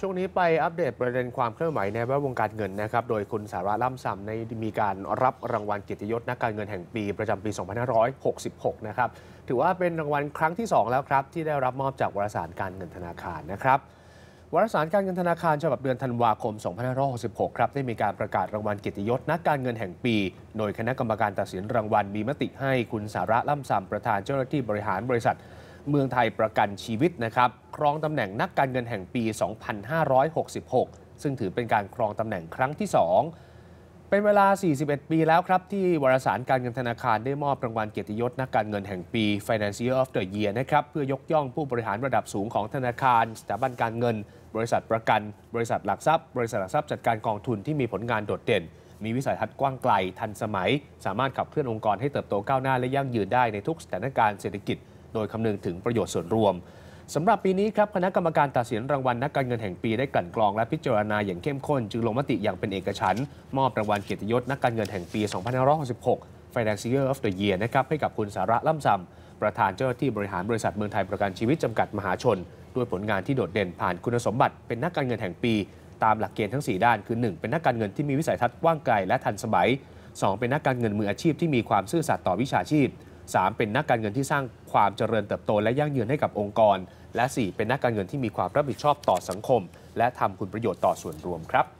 ช่วงนี้ไปอัปเดตประเด็นความเคลื่อนไหวในแวดวงการเงินนะครับโดยคุณสาระล่ำซำในมีการรับรางวัลเกียรติยศนักการเงินแห่งปี ประจำปี 2566 นะครับถือว่าเป็นรางวัลครั้งที่2แล้วครับที่ได้รับมอบจากวารสารการเงินธนาคารนะครับ วารสารการเงินธนาคารฉบับเดือนธันวาคม 2566 ครับได้มีการประกาศรางวัลเกียรติยศนักการเงินแห่งปี โดยคณะกรรมการตัดสินรางวัลมีมติให้คุณสาระล่ำซำประธานเจ้าหน้าที่บริหารบริษัทเมืองไทยประกันชีวิตนะครับ ครองตำแหน่งนักการเงินแห่งปี 2566 ซึ่งถือเป็นการครองตำแหน่งครั้งที่ 2 เป็นเวลา 41 ปีแล้วครับ ที่วารสารการเงินธนาคารได้มอบรางวัลเกียรติยศนักการเงินแห่งปี Financier of the Year นะครับ เพื่อยกย่องผู้บริหารระดับสูงของธนาคารสถาบันการเงิน บริษัทประกัน บริษัทหลักทรัพย์บริษัทหลักทรัพย์ จัดการกองทุนที่มีผลงานโดดเด่น มีวิสัยทัศน์กว้างไกลทันสมัย สามารถขับเคลื่อนองค์กรให้เติบโตก้าวหน้าและยั่งยืนได้ในทุกสถานการณ์เศรษฐกิจโดยคำนึงถึงประโยชน์ส่วนรวมสำหรับปีนี้ครับ คณะกรรมการตัดสินรางวัลนักการเงินแห่งปีได้กลั่นกรองและพิจารณาอย่างเข้มข้น จึงลงมติอย่างเป็นเอกฉันท์มอบรางวัลเกียรติยศนักการเงินแห่งปี2566 Financier of the Year นะครับให้กับคุณสาระล่ำซำประธานเจ้าหน้าที่บริหารบริษัทเมืองไทยประกันชีวิตจำกัดมหาชน ด้วยผลงานที่โดดเด่นผ่านคุณสมบัติ เป็นนักการเงินแห่งปี ตามหลักเกณฑ์ทั้ง 4 ด้านคือ 1 เป็นนักการเงินที่มีวิสัยทัศน์กว้างไกลและทันสมัย 2 เป็นนักการเงินมืออาชีพที่มีความซื่อสัตย์ต่อวิชาชีพ3เป็นนักการเงินที่สร้างความเจริญเติบโตและยั่งยืนให้กับองค์กร และ 4 เป็นนักการเงินที่มีความรับผิดชอบต่อสังคม และทำคุณประโยชน์ต่อส่วนรวมครับ